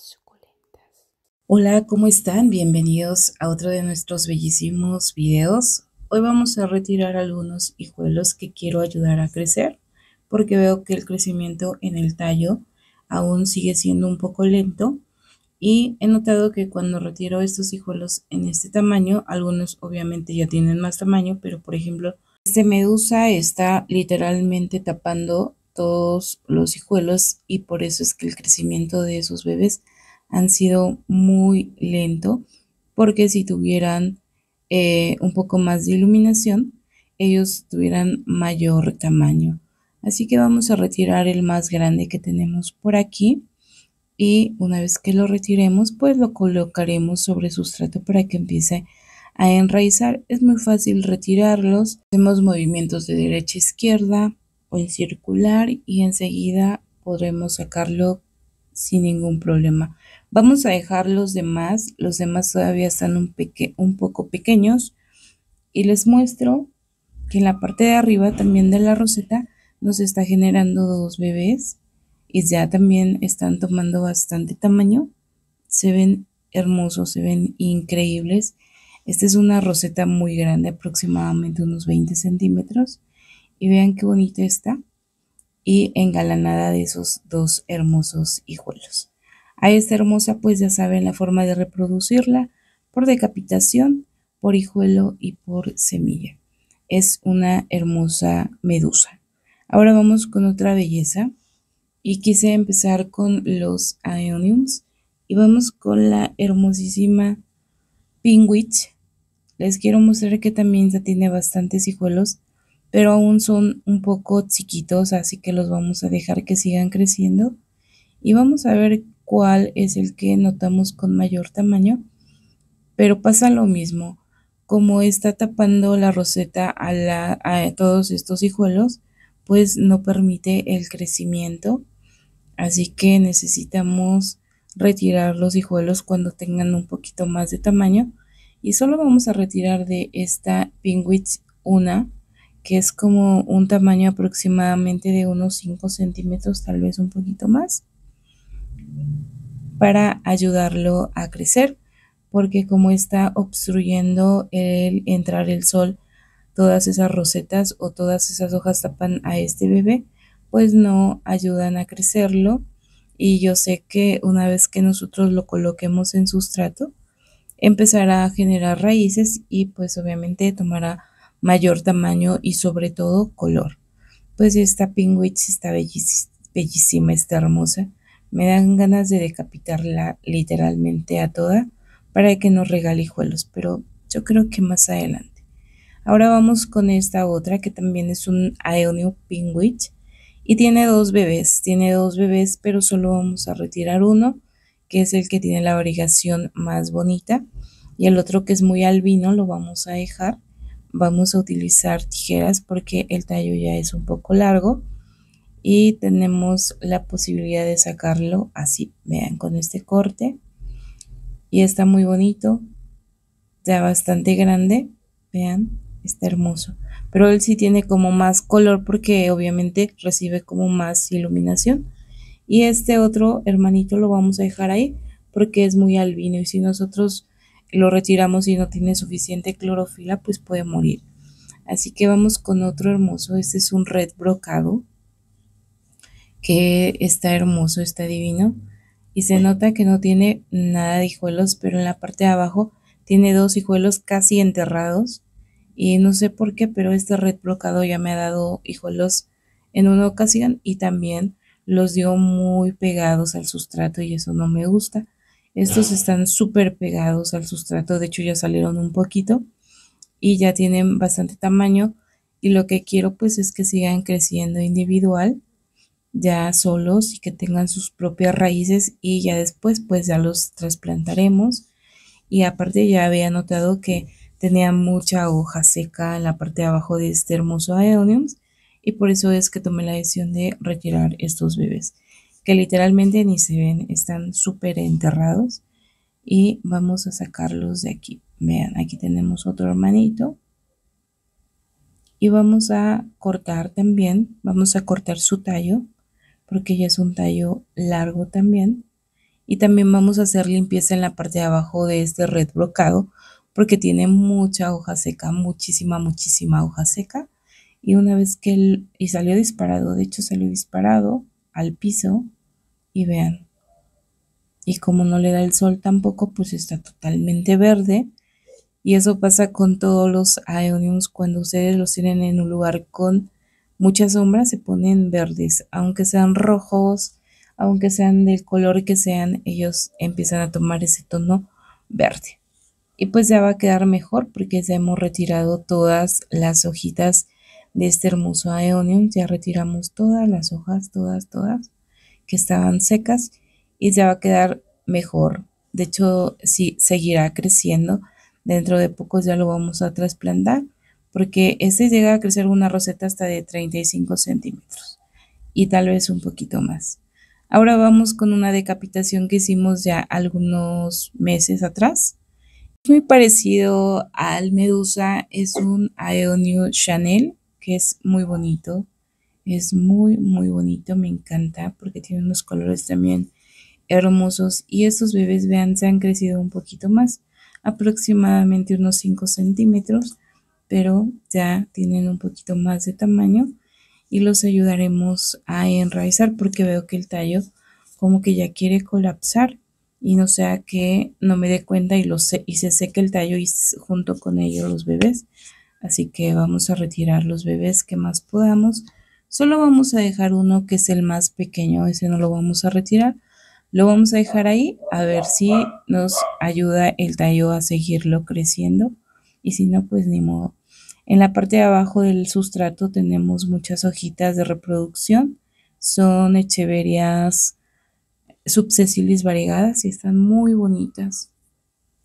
suculentas. Hola, ¿cómo están? Bienvenidos a otro de nuestros bellísimos videos. Hoy vamos a retirar algunos hijuelos que quiero ayudar a crecer porque veo que el crecimiento en el tallo aún sigue siendo un poco lento y he notado que cuando retiro estos hijuelos en este tamaño, algunos obviamente ya tienen más tamaño, pero por ejemplo, este medusa está literalmente tapando todos los hijuelos y por eso es que el crecimiento de esos bebés han sido muy lento porque si tuvieran eh, un poco más de iluminación ellos tuvieran mayor tamaño. Así que vamos a retirar el más grande que tenemos por aquí y una vez que lo retiremos pues lo colocaremos sobre sustrato para que empiece a enraizar. Es muy fácil retirarlos. Hacemos movimientos de derecha a izquierda en circular y enseguida podremos sacarlo sin ningún problema. Vamos a dejar los demás, los demás todavía están un, peque un poco pequeños y les muestro que en la parte de arriba también de la roseta nos está generando dos bebés y ya también están tomando bastante tamaño. Se ven hermosos, se ven increíbles. Esta es una roseta muy grande, aproximadamente unos 20 centímetros. Y vean qué bonito está. Y engalanada de esos dos hermosos hijuelos. A esta hermosa, pues ya saben la forma de reproducirla por decapitación, por hijuelo y por semilla. Es una hermosa medusa. Ahora vamos con otra belleza y quise empezar con los Ioniums. y vamos con la hermosísima pinguich Les quiero mostrar que también ya tiene bastantes hijuelos pero aún son un poco chiquitos, así que los vamos a dejar que sigan creciendo. Y vamos a ver cuál es el que notamos con mayor tamaño. Pero pasa lo mismo, como está tapando la roseta a, todos estos hijuelos, pues no permite el crecimiento. Así que necesitamos retirar los hijuelos cuando tengan un poquito más de tamaño. Y solo vamos a retirar de esta pingüich una que es como un tamaño aproximadamente de unos 5 centímetros, tal vez un poquito más, para ayudarlo a crecer, porque como está obstruyendo el entrar el sol, todas esas rosetas o todas esas hojas tapan a este bebé, pues no ayudan a crecerlo. Y yo sé que una vez que nosotros lo coloquemos en sustrato, empezará a generar raíces y pues obviamente tomará mayor tamaño y sobre todo color. Pues esta Pinwich está bellísima, está hermosa. Me dan ganas de decapitarla literalmente a toda para que nos regale hijuelos, pero yo creo que más adelante. Ahora vamos con esta otra que también es un Aeonio Pinwich y tiene dos bebés, tiene dos bebés, pero solo vamos a retirar uno, que es el que tiene la abrigación más bonita, y el otro que es muy albino lo vamos a dejar vamos a utilizar tijeras porque el tallo ya es un poco largo y tenemos la posibilidad de sacarlo así, vean, con este corte. Y está muy bonito, ya bastante grande, vean, está hermoso. Pero él sí tiene como más color porque obviamente recibe como más iluminación. Y este otro hermanito lo vamos a dejar ahí porque es muy albino y si nosotros lo retiramos y no tiene suficiente clorofila, pues puede morir. Así que vamos con otro hermoso. Este es un red brocado que está hermoso, está divino. Y se nota que no tiene nada de hijuelos, pero en la parte de abajo tiene dos hijuelos casi enterrados. Y no sé por qué, pero este red brocado ya me ha dado hijuelos en una ocasión y también los dio muy pegados al sustrato y eso no me gusta. Estos están súper pegados al sustrato, de hecho ya salieron un poquito y ya tienen bastante tamaño y lo que quiero pues es que sigan creciendo individual, ya solos y que tengan sus propias raíces y ya después pues ya los trasplantaremos y aparte ya había notado que tenía mucha hoja seca en la parte de abajo de este hermoso Aeonium y por eso es que tomé la decisión de retirar estos bebés que literalmente ni se ven, están súper enterrados. Y vamos a sacarlos de aquí. Vean, aquí tenemos otro hermanito. Y vamos a cortar también, vamos a cortar su tallo, porque ya es un tallo largo también. Y también vamos a hacer limpieza en la parte de abajo de este red brocado, porque tiene mucha hoja seca, muchísima, muchísima hoja seca. Y una vez que él, y salió disparado, de hecho salió disparado al piso, y vean. Y como no le da el sol tampoco, pues está totalmente verde. Y eso pasa con todos los aeoniums. Cuando ustedes los tienen en un lugar con mucha sombra, se ponen verdes. Aunque sean rojos, aunque sean del color que sean, ellos empiezan a tomar ese tono verde. Y pues ya va a quedar mejor porque ya hemos retirado todas las hojitas de este hermoso aeonium. Ya retiramos todas las hojas, todas, todas que estaban secas y ya va a quedar mejor. De hecho, sí, seguirá creciendo. Dentro de pocos ya lo vamos a trasplantar porque este llega a crecer una roseta hasta de 35 centímetros y tal vez un poquito más. Ahora vamos con una decapitación que hicimos ya algunos meses atrás. Es muy parecido al Medusa, es un new Chanel que es muy bonito. Es muy, muy bonito, me encanta porque tiene unos colores también hermosos y estos bebés, vean, se han crecido un poquito más, aproximadamente unos 5 centímetros, pero ya tienen un poquito más de tamaño y los ayudaremos a enraizar porque veo que el tallo como que ya quiere colapsar y no sea que no me dé cuenta y, se, y se seque el tallo y junto con ellos los bebés. Así que vamos a retirar los bebés que más podamos Solo vamos a dejar uno que es el más pequeño, ese no lo vamos a retirar. Lo vamos a dejar ahí a ver si nos ayuda el tallo a seguirlo creciendo y si no, pues ni modo. En la parte de abajo del sustrato tenemos muchas hojitas de reproducción. Son echeverias subsesilis variegadas y están muy bonitas.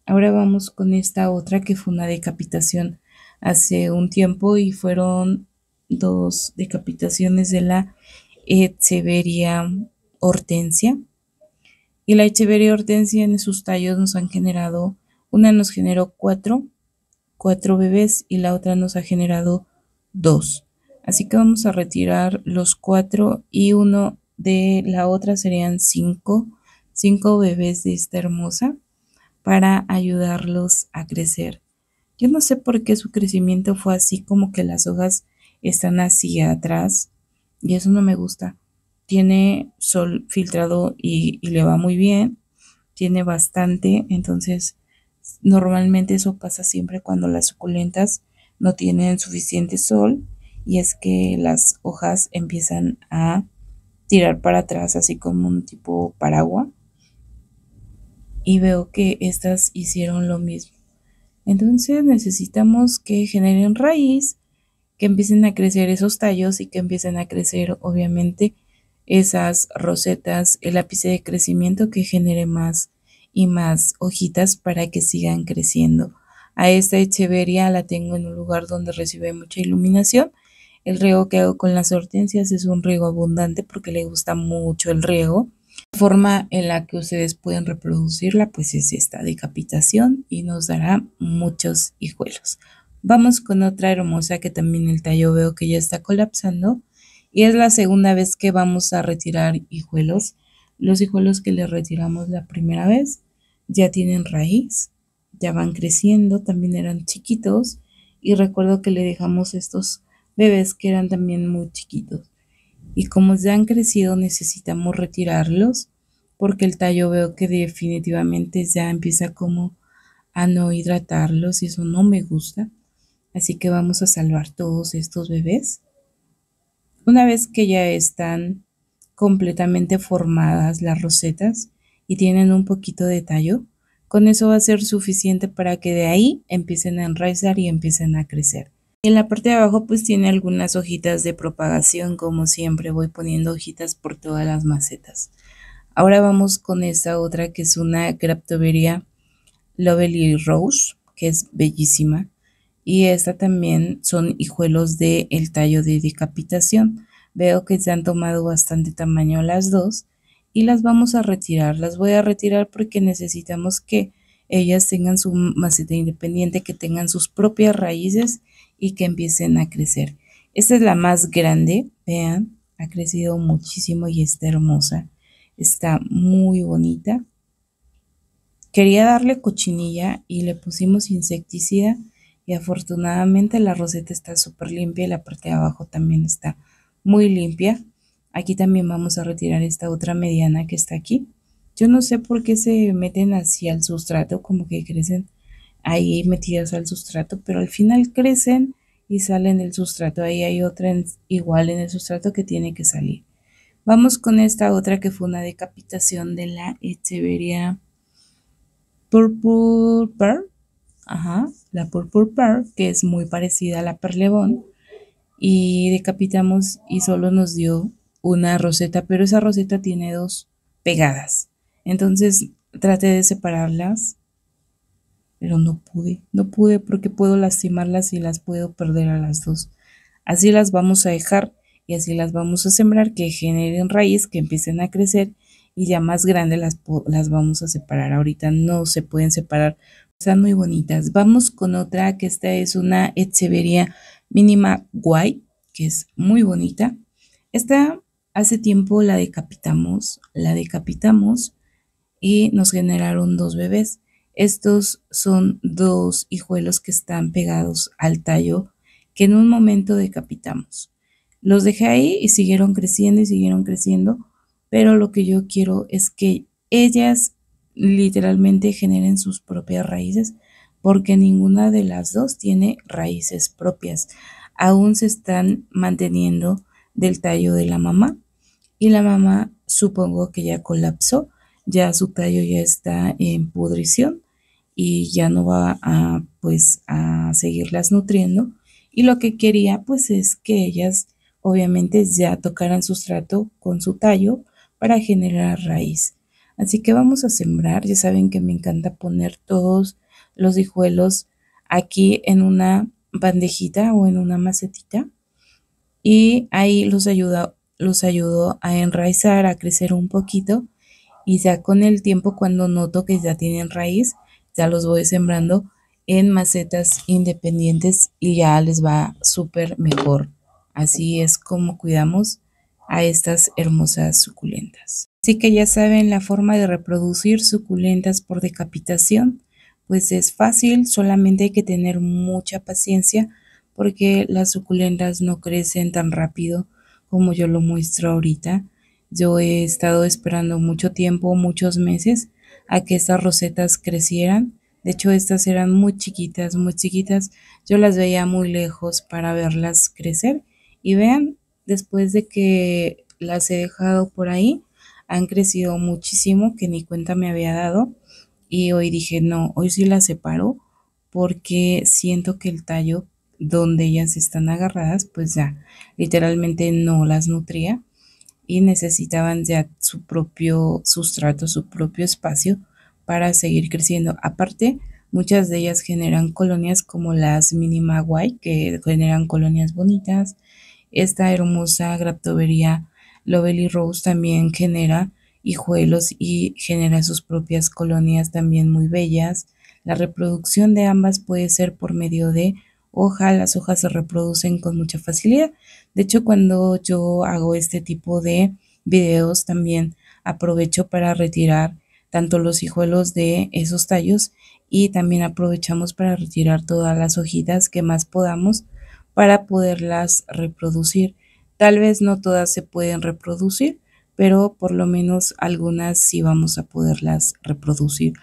Ahora vamos con esta otra que fue una decapitación hace un tiempo y fueron dos decapitaciones de la Echeveria hortensia. Y la Echeveria hortensia en sus tallos nos han generado, una nos generó cuatro, cuatro bebés y la otra nos ha generado dos. Así que vamos a retirar los cuatro y uno de la otra serían cinco, cinco bebés de esta hermosa para ayudarlos a crecer. Yo no sé por qué su crecimiento fue así como que las hojas están así atrás y eso no me gusta. Tiene sol filtrado y, y le va muy bien, tiene bastante, entonces normalmente eso pasa siempre cuando las suculentas no tienen suficiente sol y es que las hojas empiezan a tirar para atrás así como un tipo paraguas y veo que estas hicieron lo mismo. Entonces necesitamos que generen raíz que empiecen a crecer esos tallos y que empiecen a crecer, obviamente, esas rosetas, el ápice de crecimiento que genere más y más hojitas para que sigan creciendo. A esta echeveria la tengo en un lugar donde recibe mucha iluminación. El riego que hago con las hortensias es un riego abundante porque le gusta mucho el riego. La forma en la que ustedes pueden reproducirla pues es esta decapitación y nos dará muchos hijuelos. Vamos con otra hermosa que también el tallo veo que ya está colapsando y es la segunda vez que vamos a retirar hijuelos. Los hijuelos que le retiramos la primera vez ya tienen raíz, ya van creciendo, también eran chiquitos y recuerdo que le dejamos estos bebés que eran también muy chiquitos. Y como ya han crecido necesitamos retirarlos porque el tallo veo que definitivamente ya empieza como a no hidratarlos y eso no me gusta. Así que vamos a salvar todos estos bebés. Una vez que ya están completamente formadas las rosetas y tienen un poquito de tallo, con eso va a ser suficiente para que de ahí empiecen a enraizar y empiecen a crecer. En la parte de abajo pues tiene algunas hojitas de propagación, como siempre voy poniendo hojitas por todas las macetas. Ahora vamos con esta otra que es una Graptoberia Lovely Rose, que es bellísima y esta también son hijuelos del el tallo de decapitación. Veo que se han tomado bastante tamaño las dos y las vamos a retirar. Las voy a retirar porque necesitamos que ellas tengan su maceta independiente, que tengan sus propias raíces y que empiecen a crecer. Esta es la más grande, vean, ha crecido muchísimo y está hermosa. Está muy bonita. Quería darle cochinilla y le pusimos insecticida y afortunadamente la roseta está súper limpia y la parte de abajo también está muy limpia. Aquí también vamos a retirar esta otra mediana que está aquí. Yo no sé por qué se meten hacia el sustrato, como que crecen ahí metidas al sustrato, pero al final crecen y salen del sustrato. Ahí hay otra igual en el sustrato que tiene que salir. Vamos con esta otra que fue una decapitación de la Echeveria Purple Pearl. Ajá, la Purple Pearl, que es muy parecida a la Perlebón. Y decapitamos y solo nos dio una roseta, pero esa roseta tiene dos pegadas. Entonces traté de separarlas, pero no pude. No pude porque puedo lastimarlas y las puedo perder a las dos. Así las vamos a dejar y así las vamos a sembrar que generen raíz, que empiecen a crecer y ya más grandes las, las vamos a separar. Ahorita no se pueden separar. Están muy bonitas. Vamos con otra que esta es una Echeveria mínima guay, que es muy bonita. Esta hace tiempo la decapitamos, la decapitamos y nos generaron dos bebés. Estos son dos hijuelos que están pegados al tallo que en un momento decapitamos. Los dejé ahí y siguieron creciendo y siguieron creciendo pero lo que yo quiero es que ellas literalmente generen sus propias raíces, porque ninguna de las dos tiene raíces propias. Aún se están manteniendo del tallo de la mamá y la mamá supongo que ya colapsó, ya su tallo ya está en pudrición y ya no va a pues a seguirlas nutriendo y lo que quería pues es que ellas obviamente ya tocaran sustrato con su tallo para generar raíz. Así que vamos a sembrar, ya saben que me encanta poner todos los hijuelos aquí en una bandejita o en una macetita y ahí los ayuda los ayudo a enraizar, a crecer un poquito y ya con el tiempo cuando noto que ya tienen raíz, ya los voy sembrando en macetas independientes y ya les va súper mejor. Así es como cuidamos a estas hermosas suculentas. Así que ya saben la forma de reproducir suculentas por decapitación, pues es fácil, solamente hay que tener mucha paciencia porque las suculentas no crecen tan rápido como yo lo muestro ahorita. Yo he estado esperando mucho tiempo, muchos meses, a que estas rosetas crecieran. De hecho, estas eran muy chiquitas, muy chiquitas. Yo las veía muy lejos para verlas crecer. Y vean, después de que las he dejado por ahí, han crecido muchísimo que ni cuenta me había dado y hoy dije, no, hoy sí las separo porque siento que el tallo donde ellas están agarradas, pues ya literalmente no las nutría y necesitaban ya su propio sustrato, su propio espacio para seguir creciendo. Aparte, muchas de ellas generan colonias como las Minima Guay que generan colonias bonitas, esta hermosa graptovería Lovely Rose también genera hijuelos y genera sus propias colonias también muy bellas. La reproducción de ambas puede ser por medio de hoja, las hojas se reproducen con mucha facilidad. De hecho, cuando yo hago este tipo de videos también aprovecho para retirar tanto los hijuelos de esos tallos y también aprovechamos para retirar todas las hojitas que más podamos para poderlas reproducir. Tal vez no todas se pueden reproducir, pero por lo menos algunas sí vamos a poderlas reproducir.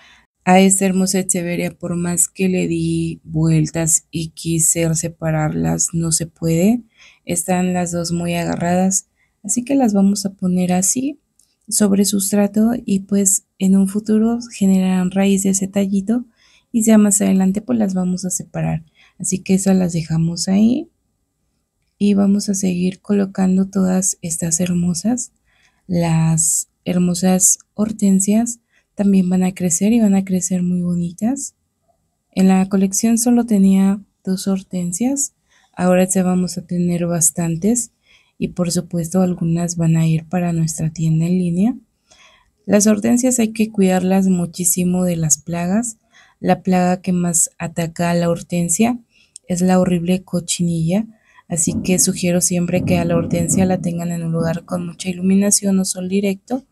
A esta hermosa Echeveria, por más que le di vueltas y quise separarlas, no se puede. Están las dos muy agarradas, así que las vamos a poner así sobre sustrato y pues en un futuro generarán raíz de ese tallito y ya más adelante pues las vamos a separar. Así que esas las dejamos ahí. Y vamos a seguir colocando todas estas hermosas. Las hermosas hortensias también van a crecer y van a crecer muy bonitas. En la colección solo tenía dos hortensias. Ahora ya vamos a tener bastantes y por supuesto algunas van a ir para nuestra tienda en línea. Las hortensias hay que cuidarlas muchísimo de las plagas. La plaga que más ataca a la hortensia es la horrible cochinilla, así que sugiero siempre que a la hortensia la tengan en un lugar con mucha iluminación o sol directo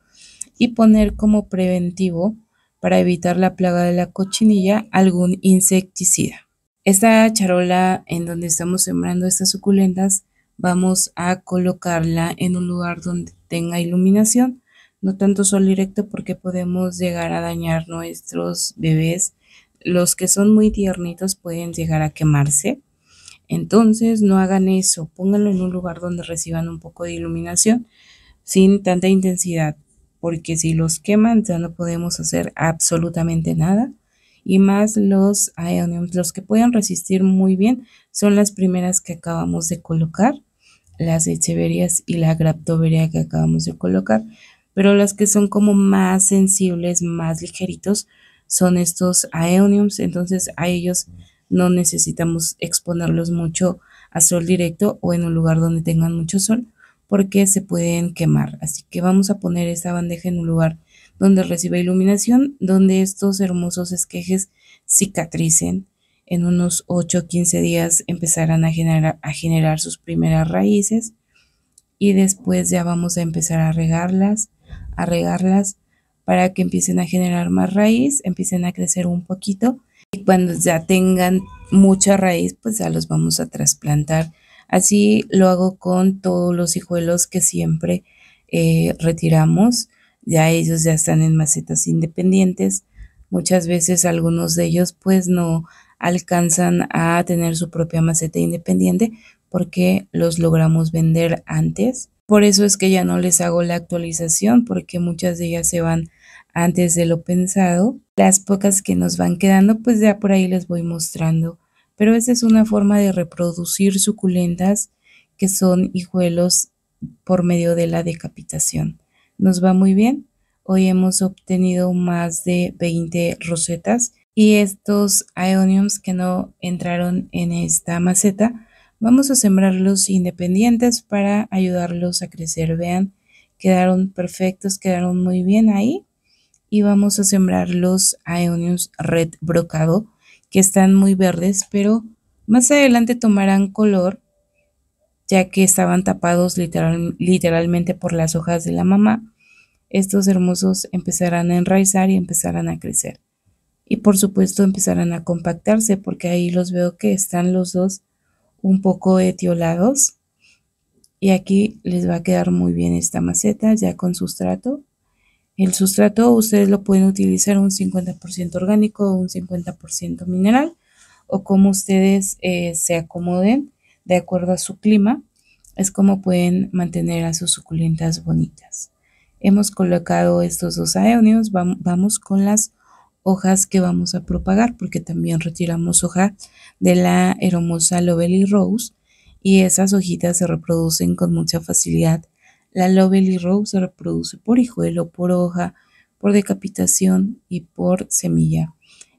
y poner como preventivo para evitar la plaga de la cochinilla algún insecticida. Esta charola en donde estamos sembrando estas suculentas vamos a colocarla en un lugar donde tenga iluminación, no tanto sol directo porque podemos llegar a dañar nuestros bebés los que son muy tiernitos pueden llegar a quemarse. Entonces no hagan eso, pónganlo en un lugar donde reciban un poco de iluminación sin tanta intensidad, porque si los queman ya no podemos hacer absolutamente nada. Y más los ioniums, los que pueden resistir muy bien son las primeras que acabamos de colocar, las echeverias y la graptoveria que acabamos de colocar, pero las que son como más sensibles, más ligeritos, son estos aeoniums, entonces a ellos no necesitamos exponerlos mucho a sol directo o en un lugar donde tengan mucho sol porque se pueden quemar. Así que vamos a poner esta bandeja en un lugar donde reciba iluminación, donde estos hermosos esquejes cicatricen. En unos 8 o 15 días empezarán a generar, a generar sus primeras raíces y después ya vamos a empezar a regarlas, a regarlas para que empiecen a generar más raíz, empiecen a crecer un poquito y cuando ya tengan mucha raíz, pues ya los vamos a trasplantar. Así lo hago con todos los hijuelos que siempre eh, retiramos. Ya ellos ya están en macetas independientes. Muchas veces algunos de ellos pues no alcanzan a tener su propia maceta independiente porque los logramos vender antes. Por eso es que ya no les hago la actualización porque muchas de ellas se van antes de lo pensado. Las pocas que nos van quedando, pues ya por ahí les voy mostrando. Pero esa es una forma de reproducir suculentas que son hijuelos por medio de la decapitación. Nos va muy bien. Hoy hemos obtenido más de 20 rosetas y estos ioniums que no entraron en esta maceta, vamos a sembrarlos independientes para ayudarlos a crecer. Vean, quedaron perfectos, quedaron muy bien ahí y vamos a sembrar los Aeonius red brocado que están muy verdes, pero más adelante tomarán color ya que estaban tapados literalmente por las hojas de la mamá. Estos hermosos empezarán a enraizar y empezarán a crecer. Y por supuesto empezarán a compactarse porque ahí los veo que están los dos un poco etiolados. Y aquí les va a quedar muy bien esta maceta ya con sustrato el sustrato ustedes lo pueden utilizar un 50% orgánico o un 50% mineral o como ustedes eh, se acomoden de acuerdo a su clima. Es como pueden mantener a sus suculentas bonitas. Hemos colocado estos dos aeonios. Vamos con las hojas que vamos a propagar porque también retiramos hoja de la hermosa Lovely Rose y esas hojitas se reproducen con mucha facilidad la Lovely Rose se reproduce por hijuelo, por hoja, por decapitación y por semilla.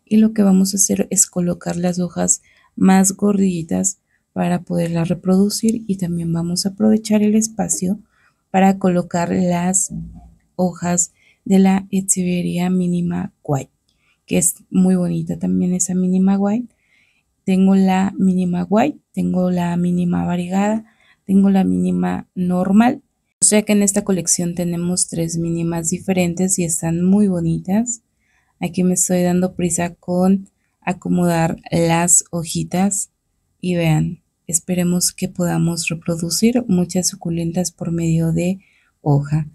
Y lo que vamos a hacer es colocar las hojas más gorditas para poderla reproducir y también vamos a aprovechar el espacio para colocar las hojas de la Echeveria mínima white, que es muy bonita también esa mínima white. Tengo la mínima white, tengo la mínima variegada, tengo la mínima normal o sea que en esta colección tenemos tres mínimas diferentes y están muy bonitas. Aquí me estoy dando prisa con acomodar las hojitas y vean, esperemos que podamos reproducir muchas suculentas por medio de hoja.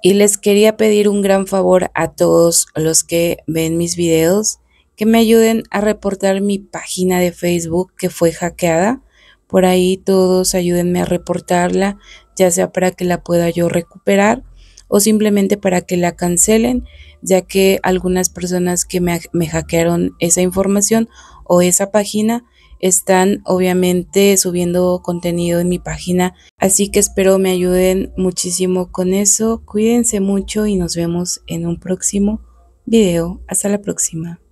Y les quería pedir un gran favor a todos los que ven mis videos que me ayuden a reportar mi página de Facebook que fue hackeada. Por ahí todos ayúdenme a reportarla ya sea para que la pueda yo recuperar o simplemente para que la cancelen, ya que algunas personas que me, hackearon esa información o esa página están obviamente subiendo contenido en mi página. Así que espero me ayuden muchísimo con eso. Cuídense mucho y nos vemos en un próximo video. Hasta la próxima.